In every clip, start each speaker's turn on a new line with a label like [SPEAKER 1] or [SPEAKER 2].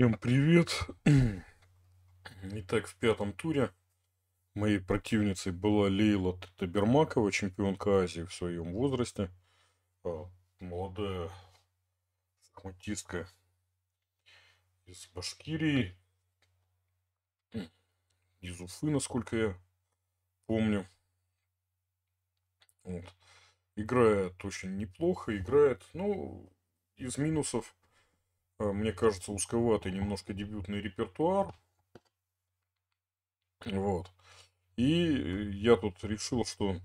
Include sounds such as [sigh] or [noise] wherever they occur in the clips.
[SPEAKER 1] Всем привет! [clears throat] Итак, в пятом туре моей противницей была Лейла Табермакова, чемпионка Азии в своем возрасте. А, молодая шахматистка из Башкирии, [clears throat] из Уфы, насколько я помню. Вот. Играет очень неплохо, играет, ну, из минусов – Э, мне кажется, узковатый немножко дебютный репертуар. Вот. И э, я тут решил, что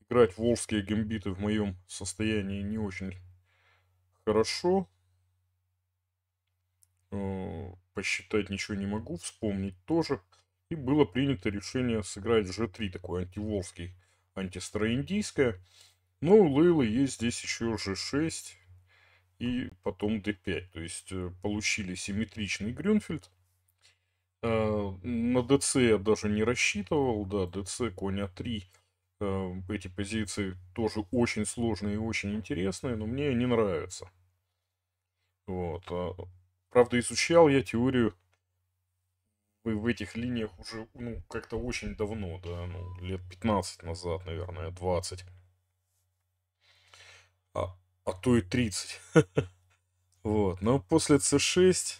[SPEAKER 1] играть волжские гамбиты в моем состоянии не очень хорошо. Э, посчитать ничего не могу, вспомнить тоже. И было принято решение сыграть G3, такой антиволжский, антистроиндийское. Но у Лейлы есть здесь еще G6, и потом d5. То есть э, получили симметричный Грюнфельд. Э, на ДЦ я даже не рассчитывал, да, ДЦ, конь А3. Э, эти позиции тоже очень сложные и очень интересные, но мне не нравятся. Вот. А, правда, изучал я теорию в этих линиях уже ну, как-то очень давно, да, ну, лет 15 назад, наверное, 20 а то и 30. [laughs] Вот. Но после c6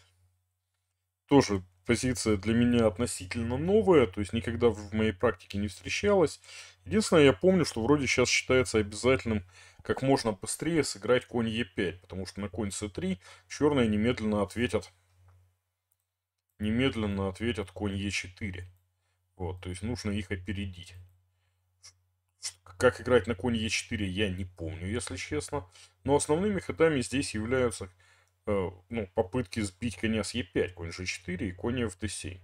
[SPEAKER 1] тоже позиция для меня относительно новая, то есть никогда в моей практике не встречалась. Единственное, я помню, что вроде сейчас считается обязательным как можно быстрее сыграть конь е 5 потому что на конь с 3 черные немедленно ответят немедленно ответят конь е 4 Вот, то есть нужно их опередить. Как играть на коне Е4, я не помню, если честно. Но основными ходами здесь являются э, ну, попытки сбить коня с Е5, конь G4 и конь FD7.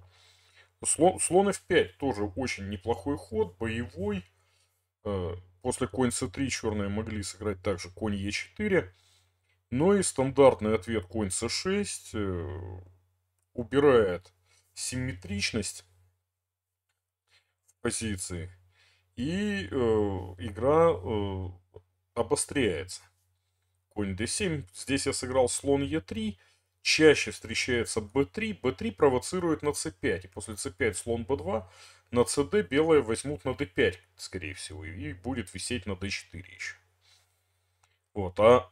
[SPEAKER 1] Слон, слон F5 тоже очень неплохой ход, боевой. Э, после конь c3 черные могли сыграть также конь е 4 но ну и стандартный ответ конь c6 э, убирает симметричность в позиции и э, игра э, обостряется. Конь d7, здесь я сыграл слон e3, чаще встречается b3, b3 провоцирует на c5, и после c5 слон b2, на cd белые возьмут на d5, скорее всего, и будет висеть на d4 еще. Вот, а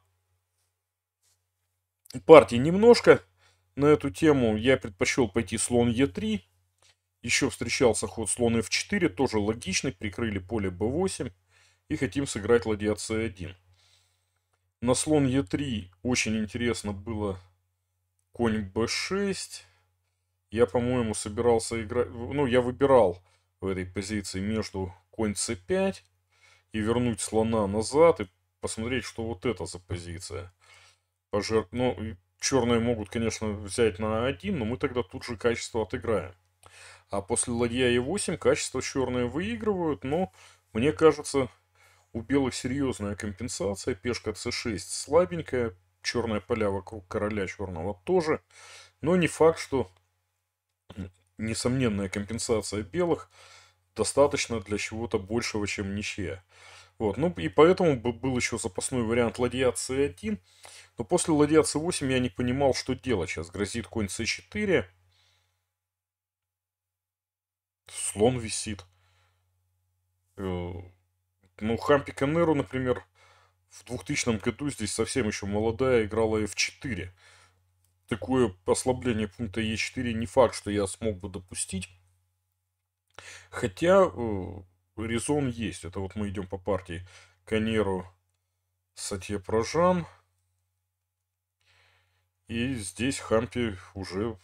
[SPEAKER 1] партий немножко, на эту тему я предпочел пойти слон e3, еще встречался ход слон f4, тоже логичный, прикрыли поле b8 и хотим сыграть ладья c1. На слон e3 очень интересно было конь b6. Я, по-моему, собирался играть... Ну, я выбирал в этой позиции между конь c5 и вернуть слона назад и посмотреть, что вот это за позиция. Пожертв... Ну, черные могут, конечно, взять на 1, но мы тогда тут же качество отыграем. А после ладья e8 качество черные выигрывают, но, мне кажется, у белых серьезная компенсация. Пешка c6 слабенькая, черная поля вокруг короля черного тоже. Но не факт, что несомненная компенсация белых достаточно для чего-то большего, чем ничья. Вот, ну и поэтому был еще запасной вариант ладья c1. Но после ладья c8 я не понимал, что делать. Сейчас грозит конь c4 слон висит. Э, ну, Хампи Канеру, например, в 2000 году здесь совсем еще молодая играла F4. Такое ослабление пункта E4 не факт, что я смог бы допустить. Хотя э, резон есть. Это вот мы идем по партии Канеру Сатье Прожан. И здесь Хампи уже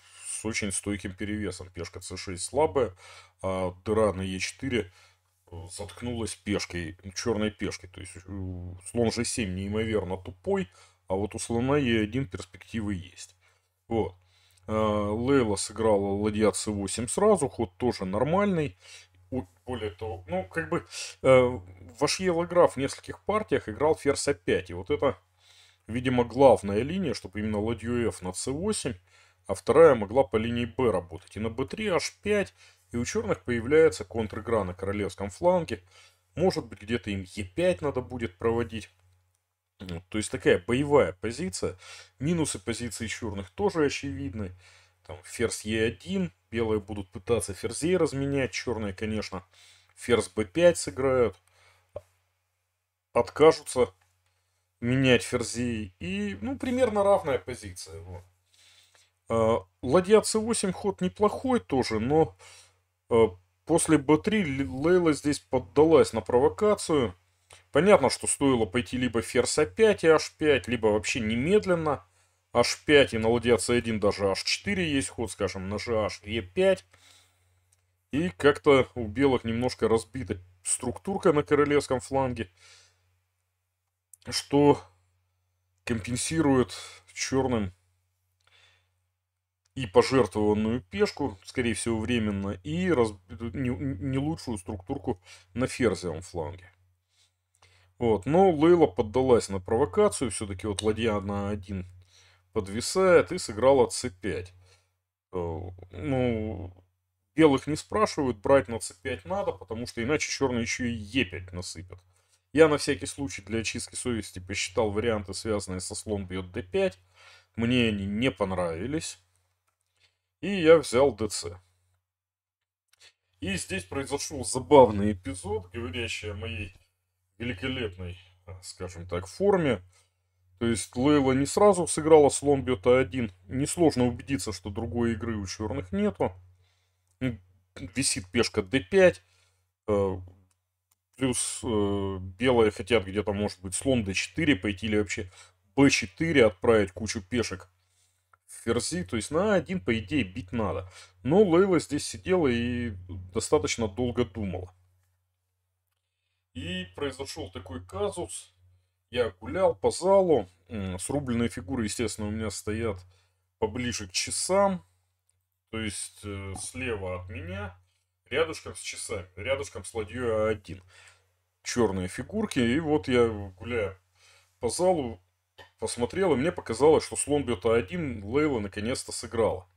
[SPEAKER 1] очень стойким перевесом. Пешка c6 слабая, а дыра на e4 э, заткнулась пешкой, черной пешкой. То есть слон g7 неимоверно тупой, а вот у слона e1 перспективы есть. Вот. А, Лейла сыграла ладья c8 сразу, ход тоже нормальный. Более того, ну, как бы, э, Вашьел игра в нескольких партиях играл ферзь a5. И вот это, видимо, главная линия, чтобы именно ладью f на c8 а вторая могла по линии Б работать. И на Б3 H5, и у черных появляется контр-игра на королевском фланге. Может быть, где-то им Е5 надо будет проводить. То есть такая боевая позиция. Минусы позиции черных тоже очевидны. Там ферзь Е1, белые будут пытаться ферзей разменять, черные, конечно, ферзь Б5 сыграют. Откажутся менять ферзей. И, ну, примерно равная позиция. Вот. Э, ладья c8 ход неплохой тоже, но э, после b3 Лейла здесь поддалась на провокацию. Понятно, что стоило пойти либо ферзь a5 и h5, либо вообще немедленно h5 и на ладья c1 даже h4 есть ход, скажем, на gh e5. И как-то у белых немножко разбита структурка на королевском фланге, что компенсирует черным и пожертвованную пешку, скорее всего, временно, и раз... не, не лучшую структурку на ферзевом фланге. Вот. Но Лейла поддалась на провокацию, все-таки вот ладья на 1 подвисает и сыграла c5. Э, ну, белых не спрашивают, брать на c5 надо, потому что иначе черные еще и e5 насыпят. Я на всякий случай для очистки совести посчитал варианты, связанные со слон бьет d5. Мне они не понравились. И я взял ДЦ. И здесь произошел забавный эпизод, говорящий о моей великолепной, э, скажем так, форме. То есть Лейла не сразу сыграла слон бьет А1. Несложно убедиться, что другой игры у черных нету. Висит пешка d5. Э, плюс э, белые хотят где-то, может быть, слон d4 пойти или вообще b4 отправить кучу пешек ферзи, то есть на один, по идее, бить надо. Но Лейла здесь сидела и достаточно долго думала. И произошел такой казус. Я гулял по залу. Срубленные фигуры, естественно, у меня стоят поближе к часам. То есть э, слева от меня, рядышком с часами, рядышком с ладьей А1. Черные фигурки. И вот я гуляю по залу, посмотрел, и мне показалось, что слон бьет А1 Лейла наконец-то сыграла.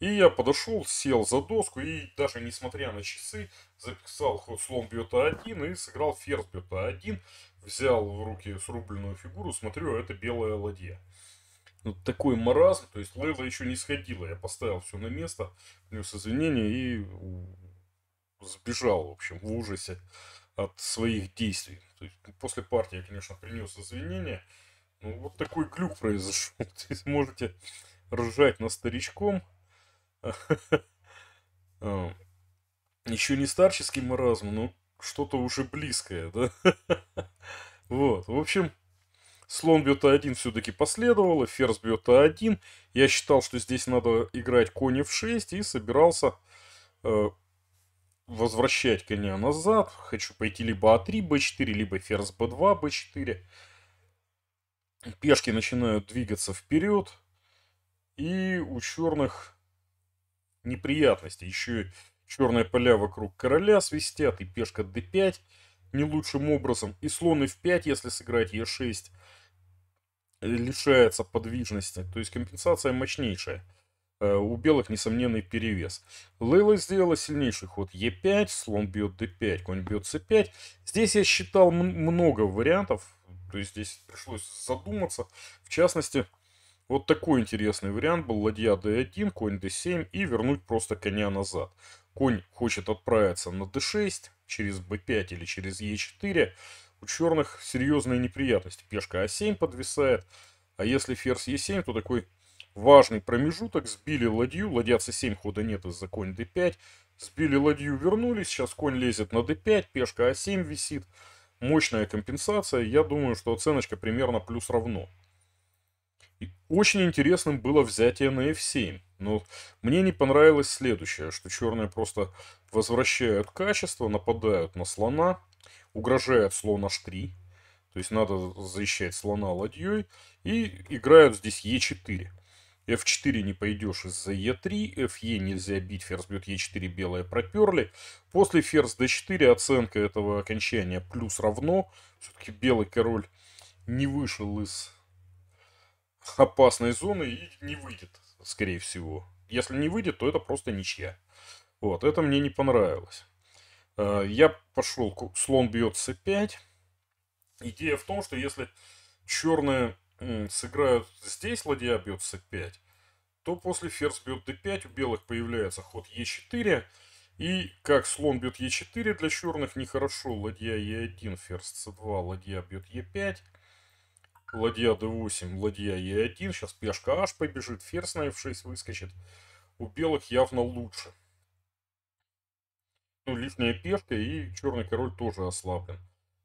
[SPEAKER 1] И я подошел, сел за доску и даже несмотря на часы записал ход слон бьет А1 и сыграл ферзь бьет А1. Взял в руки срубленную фигуру, смотрю, это белая ладья. Вот ну, такой маразм, то есть Лейла еще не сходила. Я поставил все на место, внес извинения и сбежал, в общем, в ужасе от своих действий. То есть, ну, после партии я, конечно, принес извинения. но вот такой клюк произошел. [laughs] То есть, можете ржать на старичком. [laughs] А, Еще не старческий маразм, но что-то уже близкое, да? [laughs] Вот, в общем, слон бьет А1 все-таки последовало, ферзь бьет А1. Я считал, что здесь надо играть кони в 6 и собирался а, возвращать коня назад. Хочу пойти либо А3, Б4, либо ферзь Б2, Б4. Пешки начинают двигаться вперед. И у черных неприятности. Еще черные поля вокруг короля свистят, и пешка d5 не лучшим образом. И слон f5, если сыграть e6, лишается подвижности. То есть компенсация мощнейшая. Э, у белых несомненный перевес. Лейла сделала сильнейший ход Е5, слон бьет d5, конь бьет c5. Здесь я считал много вариантов, то есть здесь пришлось задуматься. В частности, вот такой интересный вариант был ладья d1, конь d7 и вернуть просто коня назад. Конь хочет отправиться на d6 через b5 или через e4. У черных серьезные неприятности. Пешка a а 7 подвисает. А если ферзь e7, то такой важный промежуток, сбили ладью, ладья c7, хода нет из-за конь d5, сбили ладью, вернулись, сейчас конь лезет на d5, пешка a7 а висит, мощная компенсация, я думаю, что оценочка примерно плюс равно. И очень интересным было взятие на f7, но мне не понравилось следующее, что черные просто возвращают качество, нападают на слона, угрожают слон h3, то есть надо защищать слона ладьей. И играют здесь Е4 f4 не пойдешь из-за e3, fe нельзя бить, ферзь бьет e4, белые проперли. После ферзь d4 оценка этого окончания плюс равно. Все-таки белый король не вышел из опасной зоны и не выйдет, скорее всего. Если не выйдет, то это просто ничья. Вот, это мне не понравилось. А, я пошел, слон бьет c5. Идея в том, что если черные сыграют здесь ладья бьет c5, то после ферзь бьет d5 у белых появляется ход e4. И как слон бьет e4 для черных нехорошо. Ладья e1, ферзь c2, ладья бьет e5. Ладья d8, ладья e1. Сейчас пешка h побежит, ферзь на f6 выскочит. У белых явно лучше. Ну, лишняя пешка и черный король тоже ослаблен.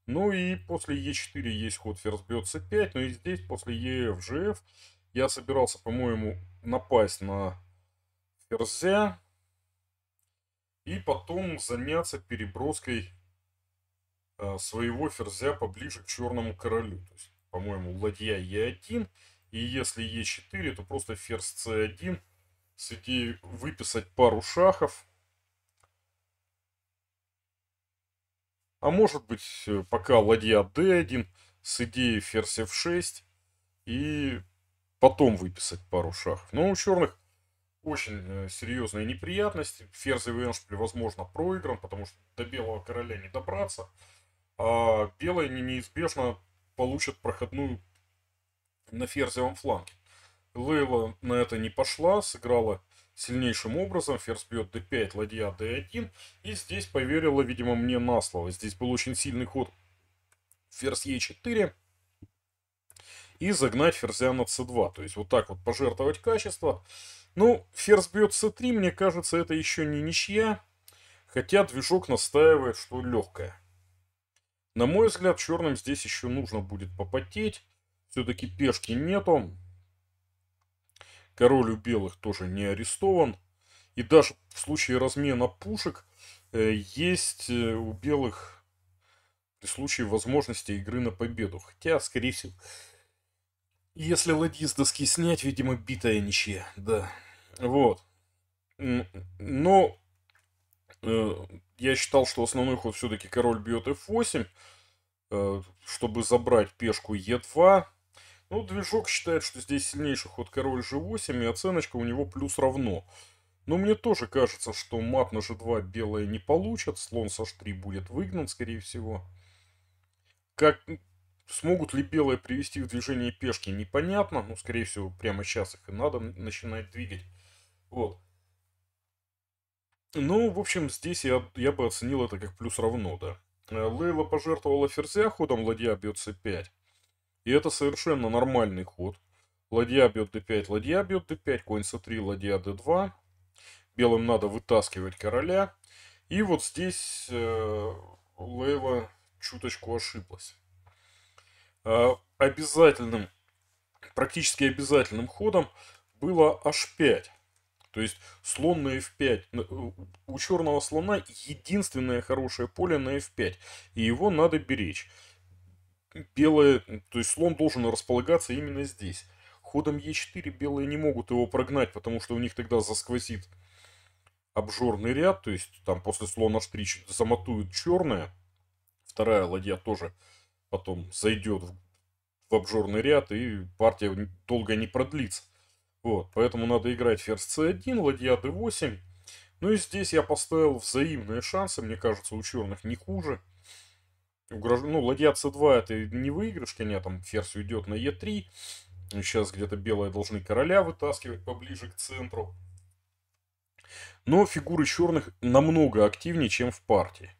[SPEAKER 1] Ну и после Е4 есть ход ферзь бьет С5, но и здесь после ЕФЖФ я собирался, по-моему, напасть на ферзя и потом заняться переброской э, своего ферзя поближе к черному королю. То есть, по-моему, ладья Е1, и если Е4, то просто ферзь С1 с идеей выписать пару шахов – А может быть, э, пока ладья d1 с идеей ферзь f6 и потом выписать пару шахов. Но у черных очень э, серьезные неприятности. Ферзевый эншпиль, возможно, проигран, потому что до белого короля не добраться. А белые неизбежно получат проходную на ферзевом фланге. Лейла на это не пошла, сыграла сильнейшим образом. Ферзь бьет d5, ладья d1. И здесь поверила, видимо, мне на слово. Здесь был очень сильный ход ферзь e4. И загнать ферзя на c2. То есть вот так вот пожертвовать качество. Ну, ферзь бьет c3, мне кажется, это еще не ничья. Хотя движок настаивает, что легкая. На мой взгляд, черным здесь еще нужно будет попотеть. Все-таки пешки нету. Король у белых тоже не арестован. И даже в случае размена пушек э, есть э, у белых при случае возможности игры на победу. Хотя, скорее всего, если ладьи с доски снять, видимо, битая ничья. Да. Вот. Но э, я считал, что основной ход все-таки король бьет f8, э, чтобы забрать пешку e2. Ну, движок считает, что здесь сильнейший ход король g8, и оценочка у него плюс равно. Но мне тоже кажется, что мат на g2 белые не получат, слон с h3 будет выгнан, скорее всего. Как смогут ли белые привести в движение пешки, непонятно. Ну, скорее всего, прямо сейчас их и надо начинать двигать. Вот. Ну, в общем, здесь я, я бы оценил это как плюс равно, да. Э, Лейла пожертвовала ферзя ходом, ладья бьет c5. И это совершенно нормальный ход. Ладья бьет d5, ладья бьет d5, конь c3, ладья d2. Белым надо вытаскивать короля. И вот здесь э, Лейла чуточку ошиблась. Э, обязательным, практически обязательным ходом было h5. То есть слон на f5. У черного слона единственное хорошее поле на f5. И его надо беречь. Белое, то есть слон должен располагаться именно здесь. Ходом Е4 белые не могут его прогнать, потому что у них тогда засквозит обжорный ряд, то есть там после слона штрич замотуют черное, вторая ладья тоже потом зайдет в, в обжорный ряд, и партия долго не продлится. Вот, поэтому надо играть ферзь c1, ладья d8. Ну и здесь я поставил взаимные шансы, мне кажется, у черных не хуже. Угрож... Ну, ладья c2 это не выигрыш, коня а там ферзь уйдет на e3. Сейчас где-то белые должны короля вытаскивать поближе к центру. Но фигуры черных намного активнее, чем в партии.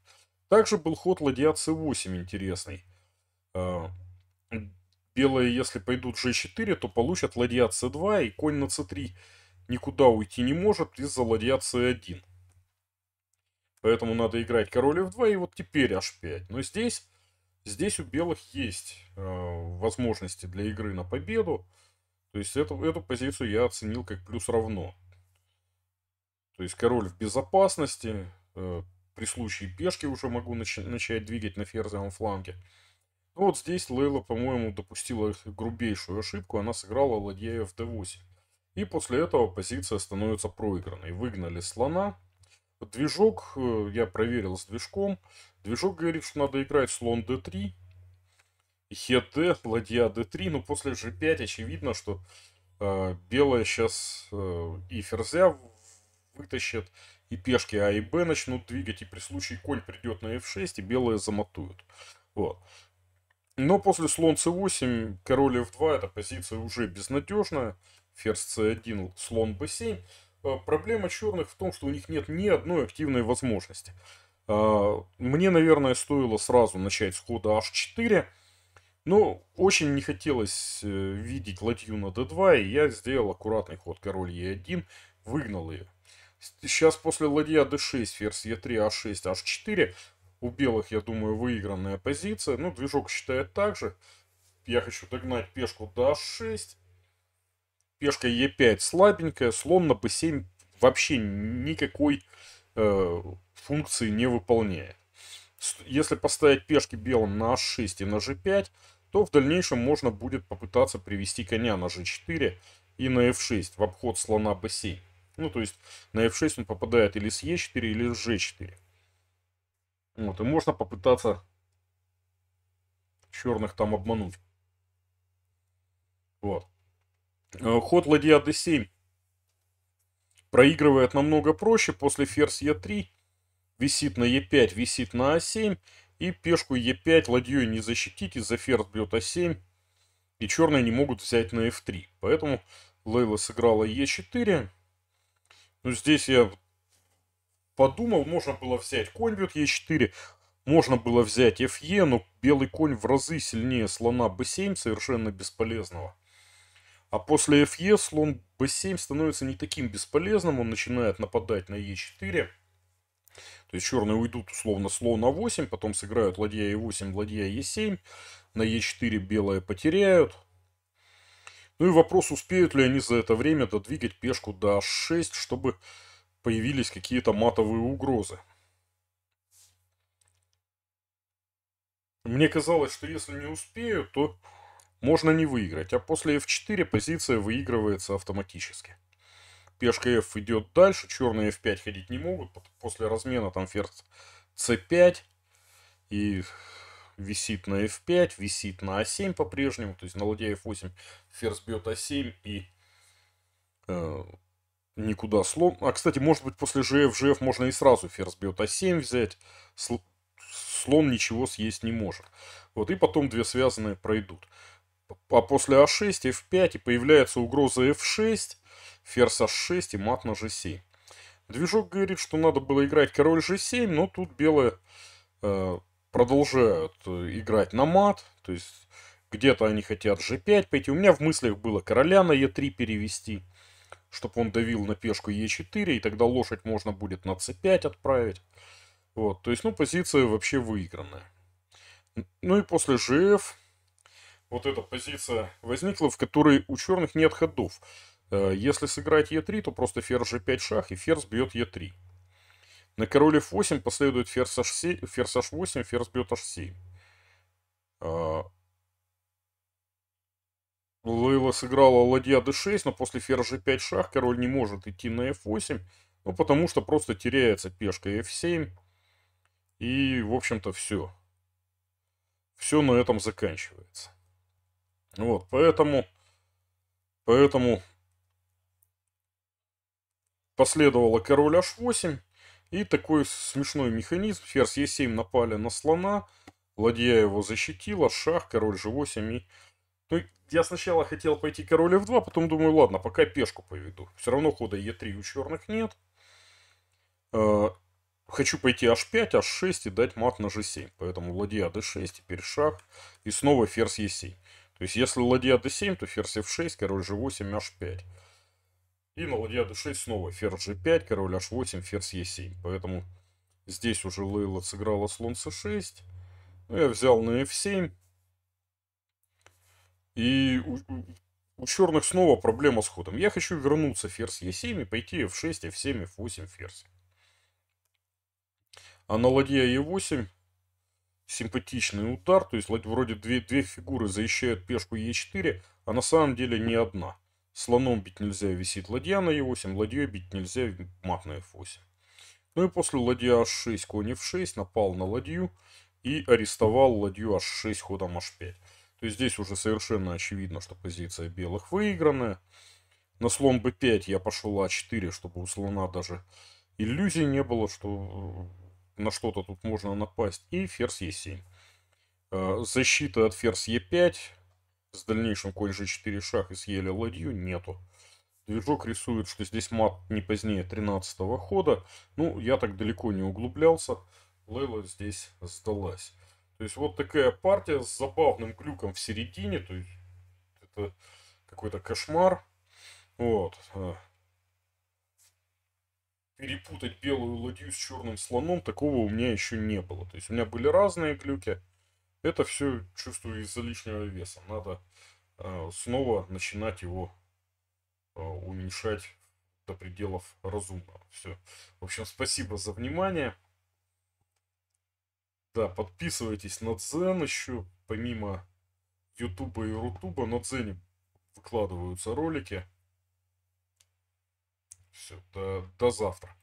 [SPEAKER 1] Также был ход ладья c8 интересный. А, белые, если пойдут g4, то получат ладья c2, и конь на c3 никуда уйти не может из-за ладья c1. Поэтому надо играть король f2 и вот теперь h5. Но здесь, здесь у белых есть э, возможности для игры на победу. То есть эту, эту позицию я оценил как плюс равно. То есть король в безопасности. Э, при случае пешки уже могу нач начать двигать на ферзевом фланге. Ну вот здесь Лейла, по-моему, допустила грубейшую ошибку. Она сыграла ладья f8. И после этого позиция становится проигранной. Выгнали слона. Движок, э, я проверил с движком. Движок говорит, что надо играть слон d3, хед ладья d3. Но после g5 очевидно, что э, белая сейчас э, и ферзя вытащит, и пешки А и Б начнут двигать, и при случае конь придет на f6, и белые замотуют. Вот. Но после слон c8, король f2, эта позиция уже безнадежная. Ферзь c1, слон b7. Э, проблема черных в том, что у них нет ни одной активной возможности. А, мне, наверное, стоило сразу начать с хода h4. Но очень не хотелось э, видеть ладью на d2, и я сделал аккуратный ход король e1, выгнал ее. Сейчас после ладья d6, ферзь e3, h6, h4, у белых, я думаю, выигранная позиция. Ну, движок считает так же. Я хочу догнать пешку до h6 пешка Е5 слабенькая, слон на Б7 вообще никакой э, функции не выполняет. Если поставить пешки белым на h6 а и на g5, то в дальнейшем можно будет попытаться привести коня на g4 и на f6 в обход слона b7. Ну, то есть на f6 он попадает или с e4, или с g4. Вот, и можно попытаться черных там обмануть. Вот. Э, ход ладья d7 проигрывает намного проще. После ферзь e3 висит на e5, висит на a7. А И пешку e5 ладьей не защитить, из-за ферзь бьет a7. А И черные не могут взять на f3. Поэтому Лейла сыграла e4. Ну, здесь я подумал, можно было взять конь бьет e4, можно было взять fe, но белый конь в разы сильнее слона b7, совершенно бесполезного. А после FE слон B7 становится не таким бесполезным, он начинает нападать на E4. То есть черные уйдут условно слон А8, потом сыграют ладья e а 8 ладья e а 7 На Е4 белые потеряют. Ну и вопрос, успеют ли они за это время додвигать пешку до А6, чтобы появились какие-то матовые угрозы. Мне казалось, что если не успею, то можно не выиграть, а после f4 позиция выигрывается автоматически. Пешка f идет дальше, черные f5 ходить не могут, после размена там ферзь c5 и висит на f5, висит на a7 а по-прежнему, то есть на ладья f8 ферзь бьет a7 а и э, никуда слон. А, кстати, может быть, после gf, gf можно и сразу ферзь бьет a а 7 взять. Сл... Слон ничего съесть не может. Вот, и потом две связанные пройдут а после А6, F5 и появляется угроза F6, ферзь H6 а и мат на G7. Движок говорит, что надо было играть король G7, но тут белые э, продолжают э, играть на мат, то есть где-то они хотят G5 пойти. У меня в мыслях было короля на е 3 перевести, чтобы он давил на пешку е 4 и тогда лошадь можно будет на C5 отправить. Вот, то есть, ну, позиция вообще выигранная. Ну и после GF вот эта позиция возникла, в которой у черных нет ходов. Э, если сыграть Е3, то просто ферзь G5 шах, и ферзь бьет Е3. На король F8 последует ферзь H7, ферзь H8, ферзь бьет H7. Э, Лейла сыграла ладья d6, но после ферзь g5 шах король не может идти на f8, ну потому что просто теряется пешка f7. И, в общем-то, все. Все на этом заканчивается. Вот, поэтому, поэтому последовало король h8. И такой смешной механизм. Ферзь e7 напали на слона. Ладья его защитила. Шах, король g8 и... Ну, я сначала хотел пойти король f2, потом думаю, ладно, пока пешку поведу. Все равно хода e3 у черных нет. А, хочу пойти h5, h6 и дать мат на g7. Поэтому ладья d6, теперь шах и снова ферзь e7. То есть, если ладья d7, то ферзь f6, король g8, h5. И на ладья d6 снова ферзь g5, король h8, ферзь e7. Поэтому здесь уже Лейла сыграла слон c6. Ну, я взял на f7. И у, у черных снова проблема с ходом. Я хочу вернуться ферзь e7 и пойти f6, f7, f8, ферзь. А на ладья e8 симпатичный удар, то есть вроде две, две фигуры защищают пешку Е4, а на самом деле не одна. Слоном бить нельзя, висит ладья на Е8, ладьей бить нельзя, мат на F8. Ну и после ладья H6, конь F6, напал на ладью и арестовал ладью H6 ходом H5. То есть здесь уже совершенно очевидно, что позиция белых выигранная. На слон b5 я пошел а4, чтобы у слона даже иллюзий не было, что э, на что-то тут можно напасть. И ферзь Е7. А, защита от ферзь Е5 с дальнейшим конь же 4 шах и с ладью нету. Движок рисует, что здесь мат не позднее 13 хода. Ну, я так далеко не углублялся. Лейла здесь сдалась. То есть вот такая партия с забавным глюком в середине. То есть это какой-то кошмар. Вот. А перепутать белую ладью с черным слоном, такого у меня еще не было. То есть у меня были разные клюки Это все чувствую из-за лишнего веса. Надо э, снова начинать его э, уменьшать до пределов разумного. Все. В общем, спасибо за внимание. Да, подписывайтесь на Дзен еще, помимо Ютуба и Рутуба. На Дзене выкладываются ролики. Все, до, до завтра.